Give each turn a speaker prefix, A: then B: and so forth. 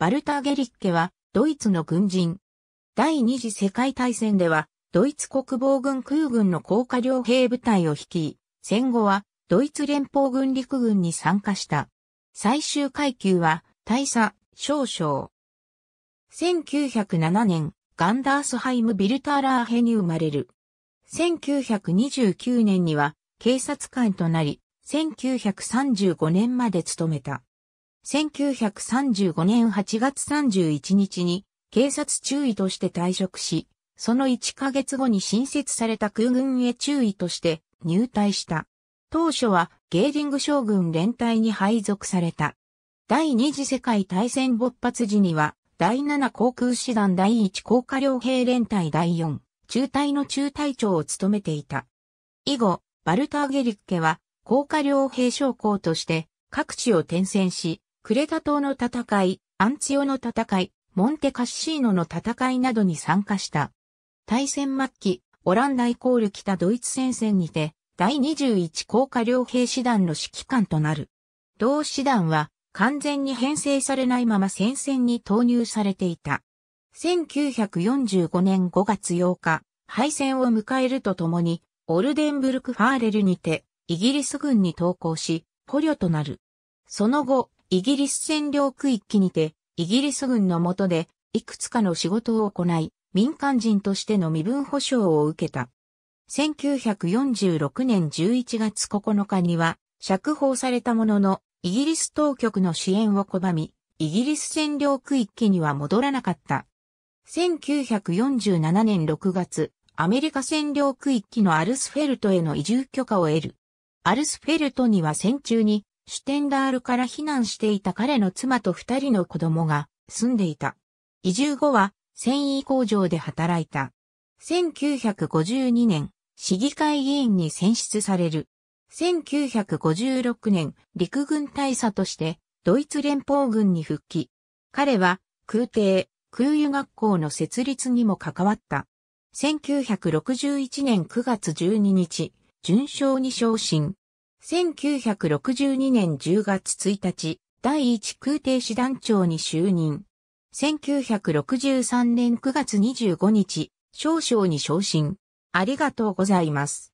A: バルター・ゲリッケは、ドイツの軍人。第二次世界大戦では、ドイツ国防軍空軍の高下両兵部隊を率い、戦後は、ドイツ連邦軍陸軍に参加した。最終階級は、大佐、少将。1907年、ガンダースハイム・ビルターラーヘに生まれる。1929年には、警察官となり、1935年まで勤めた。1935年8月31日に警察中尉として退職し、その1ヶ月後に新設された空軍へ中尉として入隊した。当初はゲーリング将軍連隊に配属された。第二次世界大戦勃発時には、第7航空師団第1高下両兵連隊第4、中隊の中隊長を務めていた。以後、バルターゲリッケは、高下両兵将校として、各地を転戦し、クレタ島の戦い、アンツヨの戦い、モンテカッシーノの戦いなどに参加した。大戦末期、オランダイコール北ドイツ戦線にて、第21高架両兵師団の指揮官となる。同師団は、完全に編成されないまま戦線に投入されていた。1945年5月8日、敗戦を迎えるとともに、オルデンブルク・ファーレルにて、イギリス軍に投降し、捕虜となる。その後、イギリス占領区域にて、イギリス軍の下で、いくつかの仕事を行い、民間人としての身分保障を受けた。1946年11月9日には、釈放されたものの、イギリス当局の支援を拒み、イギリス占領区域には戻らなかった。1947年6月、アメリカ占領区域のアルスフェルトへの移住許可を得る。アルスフェルトには戦中にシュテンダールから避難していた彼の妻と二人の子供が住んでいた。移住後は繊維工場で働いた。1952年、市議会議員に選出される。1956年、陸軍大佐としてドイツ連邦軍に復帰。彼は空挺、空輸学校の設立にも関わった。1961年9月12日、順将に昇進。1962年10月1日、第一空挺師団長に就任。1963年9月25日、少将に昇進。ありがとうございます。